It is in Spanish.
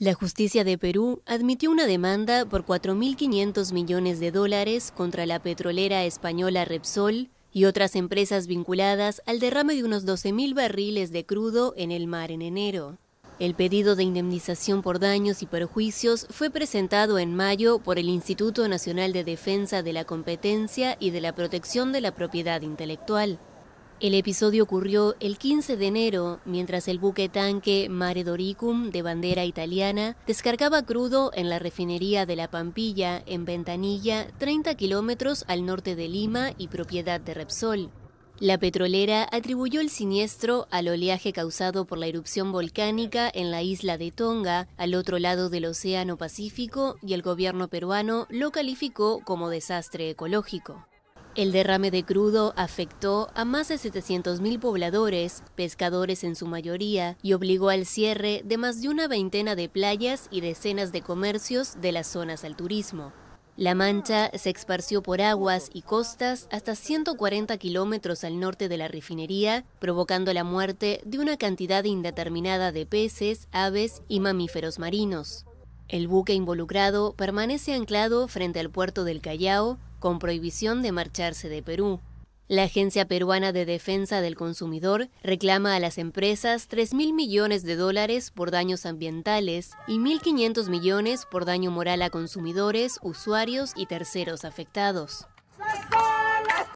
La justicia de Perú admitió una demanda por 4.500 millones de dólares contra la petrolera española Repsol y otras empresas vinculadas al derrame de unos 12.000 barriles de crudo en el mar en enero. El pedido de indemnización por daños y perjuicios fue presentado en mayo por el Instituto Nacional de Defensa de la Competencia y de la Protección de la Propiedad Intelectual. El episodio ocurrió el 15 de enero mientras el buque tanque Mare Doricum de bandera italiana descargaba crudo en la refinería de La Pampilla en Ventanilla, 30 kilómetros al norte de Lima y propiedad de Repsol. La petrolera atribuyó el siniestro al oleaje causado por la erupción volcánica en la isla de Tonga, al otro lado del Océano Pacífico, y el gobierno peruano lo calificó como desastre ecológico. El derrame de crudo afectó a más de 700.000 pobladores, pescadores en su mayoría, y obligó al cierre de más de una veintena de playas y decenas de comercios de las zonas al turismo. La mancha se esparció por aguas y costas hasta 140 kilómetros al norte de la refinería, provocando la muerte de una cantidad indeterminada de peces, aves y mamíferos marinos. El buque involucrado permanece anclado frente al puerto del Callao, con prohibición de marcharse de Perú. La Agencia Peruana de Defensa del Consumidor reclama a las empresas 3.000 millones de dólares por daños ambientales y 1.500 millones por daño moral a consumidores, usuarios y terceros afectados.